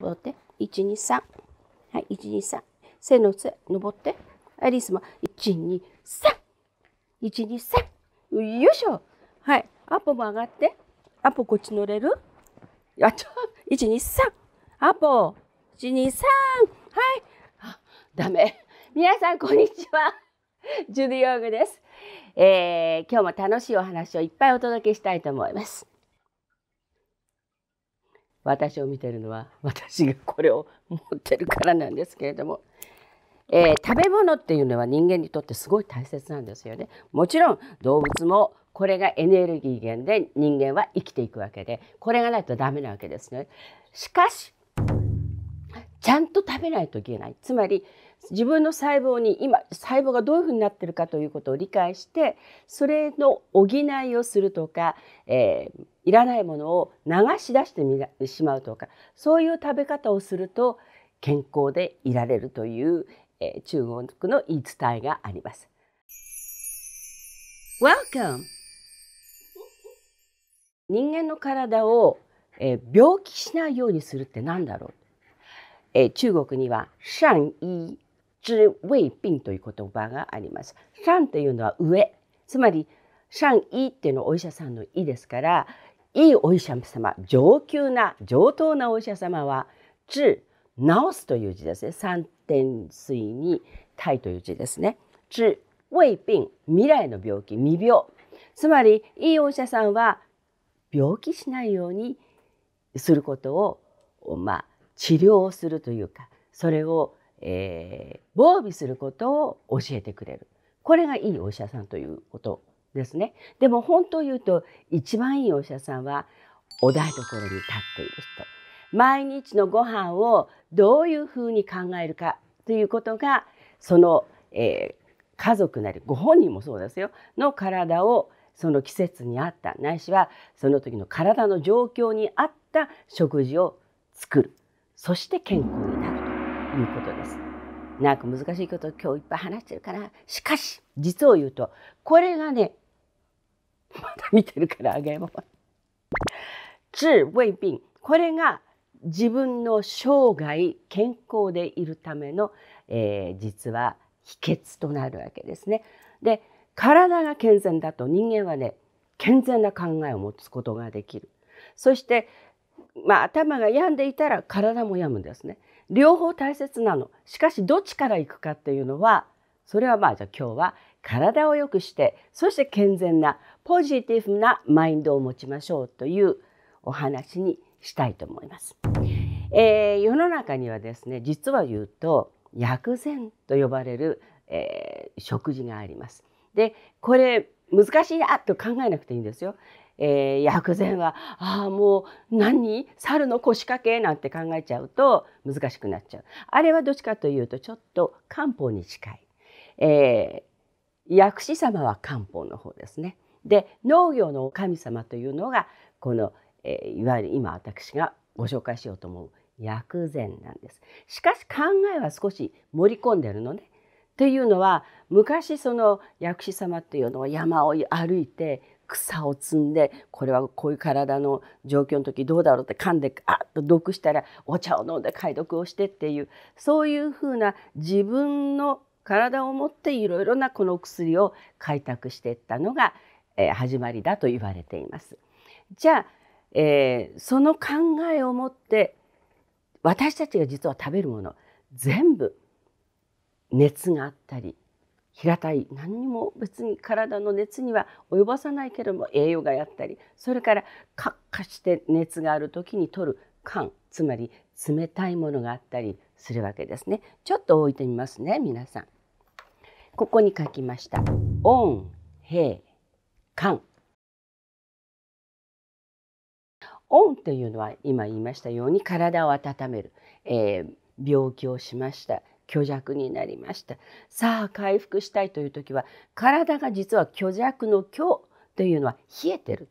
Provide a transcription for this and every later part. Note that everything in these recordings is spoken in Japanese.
登って123はい123背の背登ってアリスも123 123よいしょはいアポも上がってアポこっち乗れるやっち123アポ123はいあダメ皆さんこんにちはジュディ・ヨーグです、えー、今日も楽しいお話をいっぱいお届けしたいと思います私を見てるのは 私がこれを持ってるからなんですけれども、えー、食べ物っていうのは人間にとってすごい大切なんですよね。もちろん動物もこれがエネルギー源で人間は生きていくわけでこれがないとダメなわけですね。しかしちゃんと食べないといけないつまり自分の細胞に今細胞がどういうふうになってるかということを理解してそれの補いをするとか、えー、いらないものを流し出してしまうとかそういう食べ方をすると健康でいられるという、えー、中国の言い伝えがあります。Welcome! 人間の体を、えー、病気しないようにするって何だろう、えー、中国には善之未病という言葉があります。山というのは上、つまり山医っていうのはお医者さんの医ですから、いいお医者様、上級な上等なお医者様は治治すという字ですね。三点水に体という字ですね。治未病未来の病気未病。つまりいいお医者さんは病気しないようにすることをまあ治療をするというかそれをえー、防備することを教えてくれるこれがいいお医者さんということですねでも本当を言うと一番いいお医者さんはお台所に立っている人毎日のご飯をどういうふうに考えるかということがその、えー、家族なりご本人もそうですよの体をその季節に合ったないしはその時の体の状況に合った食事を作るそして健康になる。いうことです。なんか難しいことを今日いっぱい話してるからしかし実を言うとこれがねまだ見てるからあげ山は。治未病これが自分の生涯健康でいるための、えー、実は秘訣となるわけですね。で体が健全だと人間はね健全な考えを持つことができる。そして、まあ、頭が病んでいたら体も病むんですね。両方大切なのしかしどっちから行くかっていうのはそれはまあじゃあ今日は体を良くしてそして健全なポジティブなマインドを持ちましょうというお話にしたいと思います。えー、世の中にはですね実は言うと薬膳と呼ばれる、えー、食事があります。でこれ難しいなと考えなくていいんですよ。えー、薬膳はああもう何猿の腰掛けなんて考えちゃうと難しくなっちゃうあれはどっちかというとちょっと漢方に近い、えー、薬師様は漢方の方ですねで農業の神様というのがこの、えー、いわゆる今私がご紹介しようと思う薬膳なんですしかし考えは少し盛り込んでるのね。というのは昔その薬師様というのは山を歩いて草を摘んでこれはこういう体の状況の時どうだろうって噛んであっと毒したらお茶を飲んで解毒をしてっていうそういうふうな自分の体を持っていろいろなこの薬を開拓していったのが、え始まりだと言われています。じゃあ、えー、その考えを持って私たちが実は食べるもの全部熱があったり平たい何にも別に体の熱には及ばさないけれども栄養がやったりそれからカッカして熱がある時に取る寒つまり冷たいものがあったりするわけですねちょっと置いてみますね皆さんここに書きました温平寒温というのは今言いましたように体を温める、えー、病気をしました虚弱になりましたさあ回復したいという時は体が実は虚弱の虚というのは冷えてる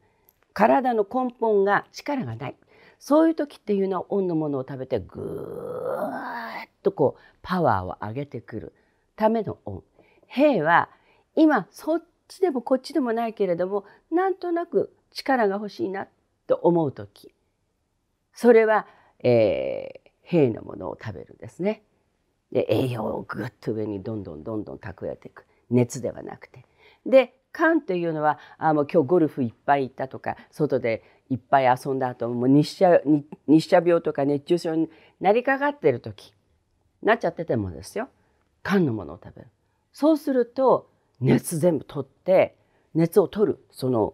体の根本が力がないそういう時っていうのは温のものを食べてぐーっとこうパワーを上げてくるための温平は今そっちでもこっちでもないけれどもなんとなく力が欲しいなと思う時それは、えー、平のものを食べるんですね。で栄養をぐっと上にどんどんどんどん蓄えていく熱ではなくて。で缶というのはあもう今日ゴルフいっぱい行ったとか外でいっぱい遊んだ後もう日射日射病とか熱中症になりかかってる時なっちゃっててもですよ缶のものを食べるそうすると熱全部取って熱を取るその、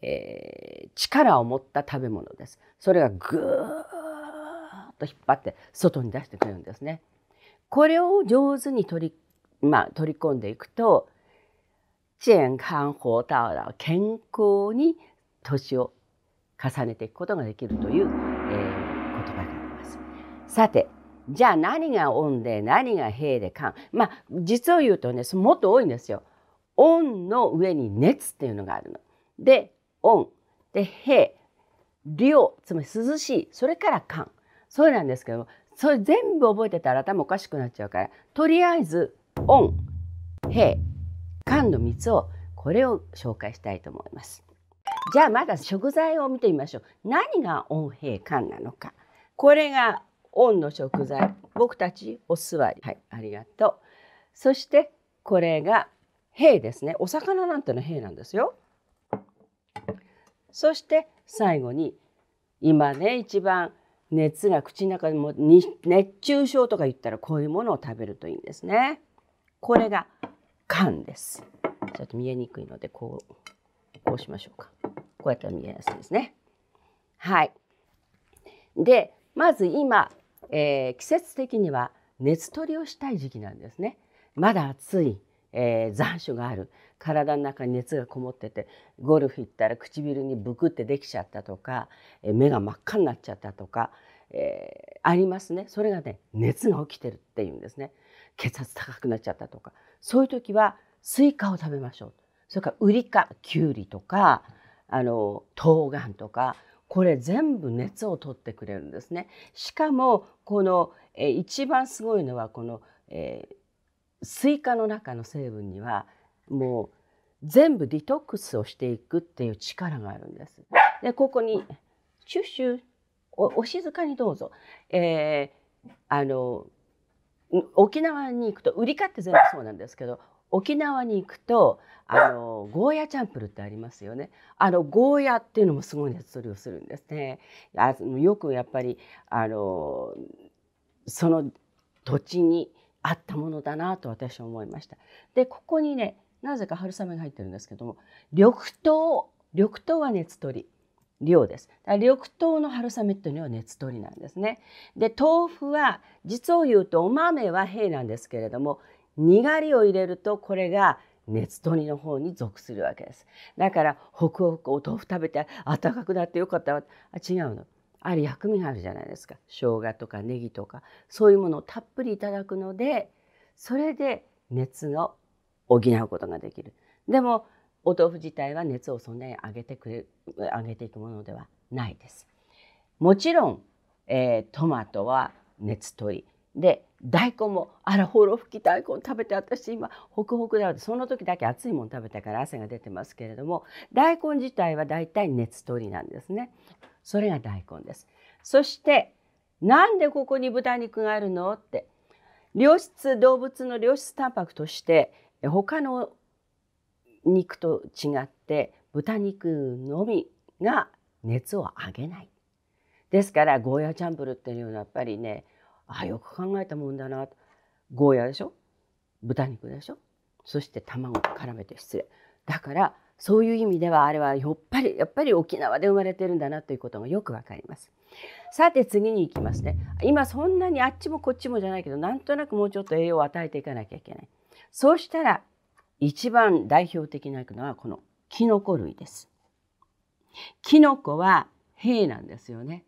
えー、力を持った食べ物ですそれがぐーっと引っ張って外に出してくれるんですね。これを上手に取り,、まあ、取り込んでいくと健康活到老健康に年を重ねていくことができるという、えー、言葉があります。さてじゃあ何が恩で何が兵で感まあ実を言うとねもっと多いんですよ。恩の上に熱っていうのがあるの。で恩で兵涼つまり涼しいそれから感そうなんですけどもそれ全部覚えてたら頭おかしくなっちゃうからとりあえず「恩」「平」「へ」「の3つをこれを紹介したいと思います。じゃあまだ食材を見てみましょう。何が恩平間なのか。これが恩の食材。僕たちお座り。はい、ありがとう。そしてこれが平ですね。お魚なんての平なんですよ。そして最後に今ね一番熱が口の中でも熱中症とか言ったらこういうものを食べるといいんですね。これが肝です。ちょっと見えにくいのでこうこうしましょうか。こうやったら見えやすいですね。はい。でまず今、えー、季節的には熱取りをしたい時期なんですね。まだ暑いえー、残暑がある体の中に熱がこもっててゴルフ行ったら唇にブクってできちゃったとか、えー、目が真っ赤になっちゃったとか、えー、ありますねそれがね熱が起きてるっていうんですね血圧高くなっちゃったとかそういう時はスイカを食べましょうそれからウリかキュウリとかあの冬瓜とかこれ全部熱を取ってくれるんですねしかもこの、えー、一番すごいのはこの、えー、スイカの中の成分にはもう全部ディトックスをしていくっていう力があるんです。でここにシュッシュお静かにどうぞ、えー、あの沖縄に行くと売り買って全部そうなんですけど沖縄に行くとあのゴーヤチャンプルってありますよねあのゴーヤっていうのもすごい熱取りをするんですね。あよくやっぱりあのその土地にあったものだなと私は思いました。でここにねなぜか春雨が入ってるんですけども緑豆緑豆は熱取り量です。緑豆の春雨っていうのは熱取りなんですね。で豆腐は実を言うとお豆は平なんですけれどもにがりを入れるとこれが熱取りの方に属するわけです。だからホクホクお豆腐食べて暖かくなってよかったわあ違うの。ある薬味があるじゃないですか生姜とかネギとかそういうものをたっぷりいただくのでそれで熱を補うことができるでもお豆腐自体は熱をそんなに上げてくれ上げていくものではないですもちろん、えー、トマトは熱取りで大根もあらほうろ吹き大根食べて私今ホクホクだその時だけ熱いもの食べたから汗が出てますけれども大根自体はだいたい熱取りなんですねそれが大根です。そしてなんでここに豚肉があるのって良質動物の良質タンパクとして他の肉と違って豚肉のみが熱を上げない。ですからゴーヤチャンプルっていうのはやっぱりねあよく考えたもんだなとゴーヤでしょ豚肉でしょそして卵絡めて失礼だからそういう意味ではあれはやっぱりやっぱり沖縄で生まれてるんだなということがよくわかります。さて次に行きますね。今そんなにあっちもこっちもじゃないけどなんとなくもうちょっと栄養を与えていかなきゃいけない。そうしたら一番代表的なのはこのキノコ類です。キノコは兵なんですよね。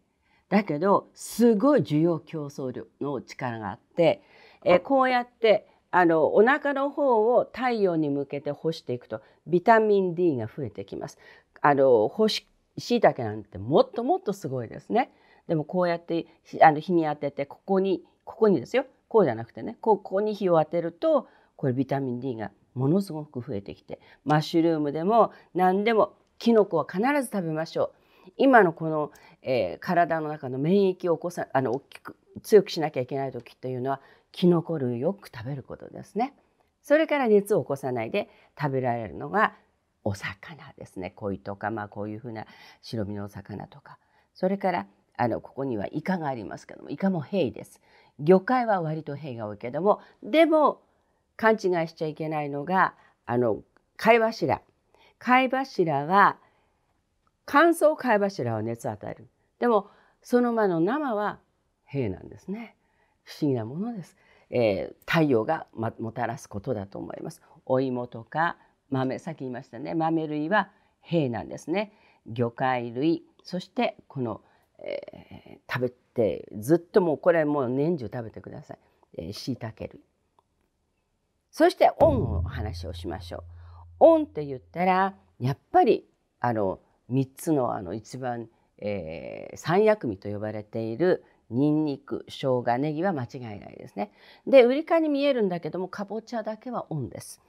だけどすごい需要競争力の力があってえこうやってあのお腹の方を太陽に向けて干していくとビタミン D が増えてきます。あの干し椎茸なんてもっともっとすごいですね。でもこうやってあの日に当ててここにここにですよこうじゃなくてねここに火を当てるとこれビタミン D がものすごく増えてきてマッシュルームでも何でもキノコは必ず食べましょう。今のこの、えー、体の中の免疫を起こさあの大きく強くしなきゃいけない時というのはキノコ類よく食べることですね。それから熱を起こさないで食べられるのがお魚ですね。鯉とか、まあ、こういうふうな白身のお魚とか。それからあのここにはイカがありますけどもイカもヘです。魚介は割とヘが多いけどもでも勘違いしちゃいけないのがあの貝柱。貝柱は乾燥貝柱は熱を与える。でもその前の生はヘなんですね。不思議なものです。えー、太陽がもたらすことだと思います。お芋とか豆、さっき言いましたね、豆類は h a なんですね。魚介類、そしてこの、えー、食べてずっともうこれもう年中食べてください。えー、椎茸類。そして恩を話をしましょう。恩って言ったらやっぱりあの3つのあの一番、えー、三薬味と呼ばれているニンニク生姜ネギは間違いないですねでウリ科に見えるんだけどもかぼちゃだけはオンです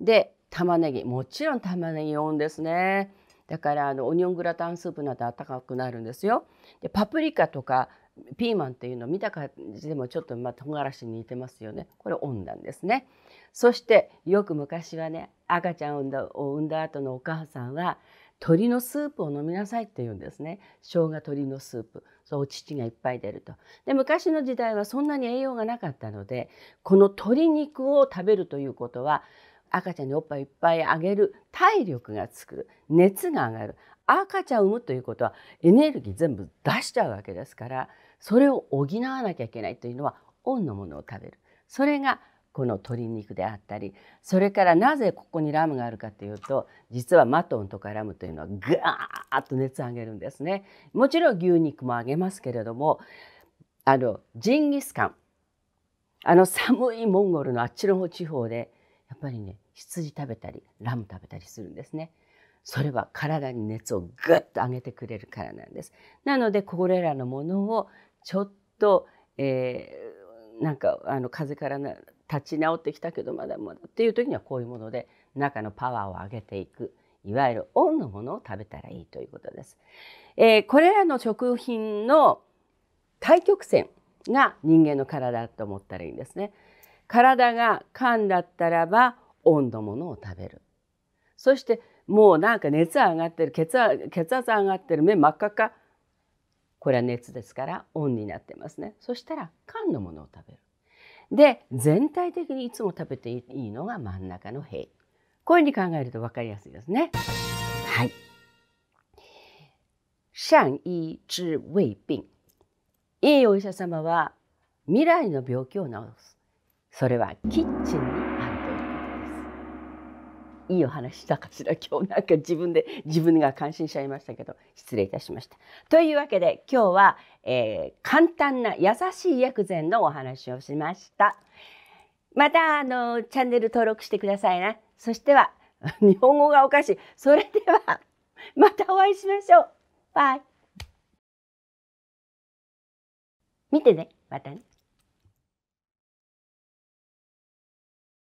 で玉ねぎもちろん玉ねぎオンですねだからあのオニオングラタンスープなど温かくなるんですよでパプリカとかピーマンっていうのを見た感じでもちょっとまあ唐辛子に似てますよねこれオンなんですねそしてよく昔はね赤ちゃんを産んだを産んだ後のお母さんは鶏のスープを飲みなさいって言うんですね生姜鶏のスープそうお乳がいっぱい出るとで昔の時代はそんなに栄養がなかったのでこの鶏肉を食べるということは赤ちゃんにおっぱいいっぱいあげる体力がつく熱が上がる赤ちゃんを産むということはエネルギー全部出しちゃうわけですからそれを補わなきゃいけないというのは温のものを食べるそれがこの鶏肉であったりそれからなぜここにラムがあるかというと実はマトンとかラムというのはガーッと熱上げるんですね。もちろん牛肉も揚げますけれどもあのジンギスカンあの寒いモンゴルのあっちの方地方でやっぱりね羊食べたりラム食べたりするんですね。それは体に熱をぐっと上げてくれるからなんです。なのでこれらのものをちょっと、えー、なんかあの風からな立ち直ってきたけどまだまだっていう時にはこういうもので中のパワーを上げていくいわゆるオンのものを食べたらいいということです。えー、これらの食品の対極線が人間の体だと思ったらいいんですね。体が缶だったらば温度ものを食べる。そしてもうなんか熱上がってる血圧血圧上がってる目真っ赤かこれは熱ですからオンになってますね。そしたら缶のものを食べる。で全体的にいつも食べていいのが真ん中のい。こういうふうに考えると分かりやすいですね。はい。善医治未病。いいお医者様は未来の病気を治す。それはキッチンにいいお話したかしら今日なんか自分で自分が感心しちゃいましたけど失礼いたしました。というわけで今日は、えー、簡単な優しい薬膳のお話をしました。またあのチャンネル登録してくださいな。そしては日本語がおかしい。それではまたお会いしましょう。バイ。見てね。またね。